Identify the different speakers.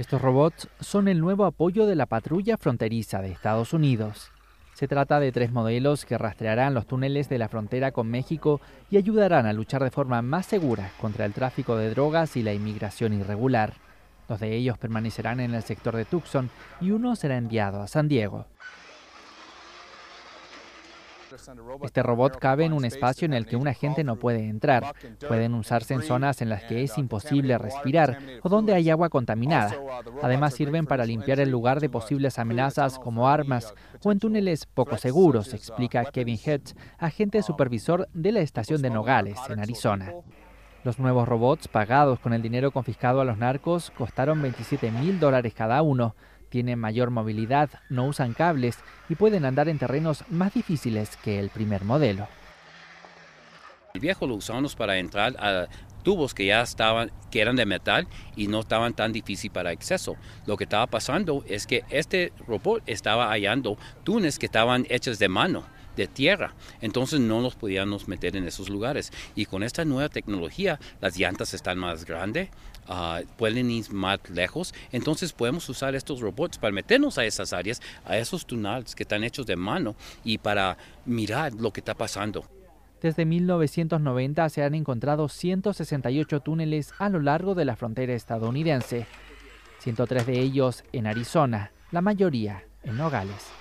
Speaker 1: Estos robots son el nuevo apoyo de la patrulla fronteriza de Estados Unidos. Se trata de tres modelos que rastrearán los túneles de la frontera con México y ayudarán a luchar de forma más segura contra el tráfico de drogas y la inmigración irregular. Dos de ellos permanecerán en el sector de Tucson y uno será enviado a San Diego. Este robot cabe en un espacio en el que un agente no puede entrar. Pueden usarse en zonas en las que es imposible respirar o donde hay agua contaminada. Además sirven para limpiar el lugar de posibles amenazas como armas o en túneles poco seguros, explica Kevin Hetz, agente supervisor de la estación de Nogales, en Arizona. Los nuevos robots, pagados con el dinero confiscado a los narcos, costaron 27 mil dólares cada uno, tienen mayor movilidad, no usan cables y pueden andar en terrenos más difíciles que el primer modelo.
Speaker 2: El viejo lo usamos para entrar a tubos que ya estaban, que eran de metal y no estaban tan difíciles para acceso. Lo que estaba pasando es que este robot estaba hallando túneles que estaban hechos de mano de tierra. Entonces no nos podíamos meter en esos lugares. Y con esta nueva tecnología, las llantas están más grandes, ah, pueden ir más lejos. Entonces podemos usar estos robots para meternos a esas áreas, a esos túneles que están hechos de mano y para mirar lo que está pasando.
Speaker 1: Desde 1990 se han encontrado 168 túneles a lo largo de la frontera estadounidense, 103 de ellos en Arizona, la mayoría en Nogales.